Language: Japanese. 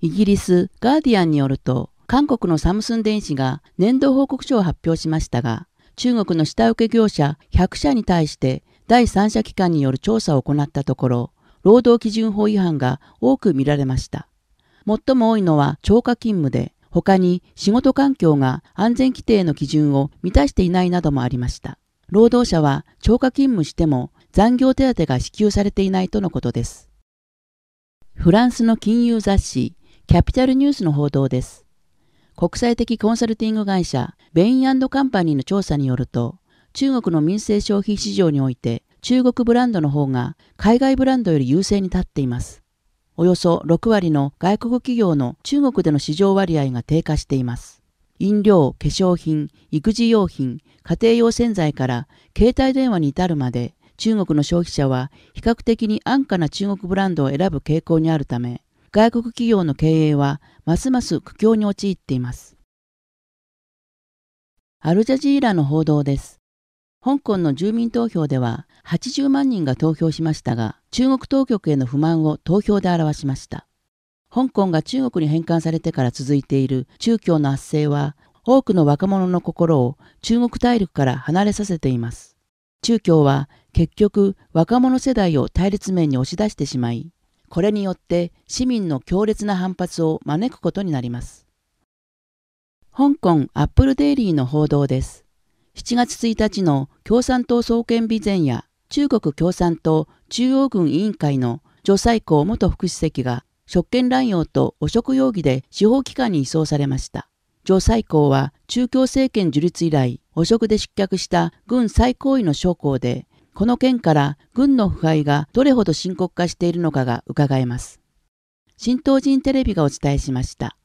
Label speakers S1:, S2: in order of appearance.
S1: イギリスガーディアンによると、韓国のサムスン電子が年度報告書を発表しましたが、中国の下請け業者100社に対して第三者機関による調査を行ったところ、労働基準法違反が多く見られました。最も多いのは超過勤務で、他に仕事環境が安全規定の基準を満たしていないなどもありました。労働者は超過勤務しても残業手当が支給されていないとのことです。フランスの金融雑誌キャピタルニュースの報道です。国際的コンサルティング会社、ベインカンパニーの調査によると、中国の民生消費市場において、中国ブランドの方が海外ブランドより優勢に立っています。およそ6割の外国企業の中国での市場割合が低下しています。飲料、化粧品、育児用品、家庭用洗剤から携帯電話に至るまで中国の消費者は比較的に安価な中国ブランドを選ぶ傾向にあるため、外国企業の経営はますます苦境に陥っています。アルジャジーラの報道です。香港の住民投票では80万人が投票しましたが、中国当局への不満を投票で表しました。香港が中国に返還されてから続いている中共の圧政は、多くの若者の心を中国大陸から離れさせています。中共は結局若者世代を対立面に押し出してしまい、これによって市民の強烈な反発を招くことになります。香港アップルデイリーの報道です。7月1日の共産党創建日前夜、中国共産党中央軍委員会の徐才高元副主席が職権乱用と汚職容疑で司法機関に移送されました。上最高は中共政権樹立以来、汚職で失脚した軍最高位の将校で、この件から軍の腐敗がどれほど深刻化しているのかが伺えます。新東人テレビがお伝えしました。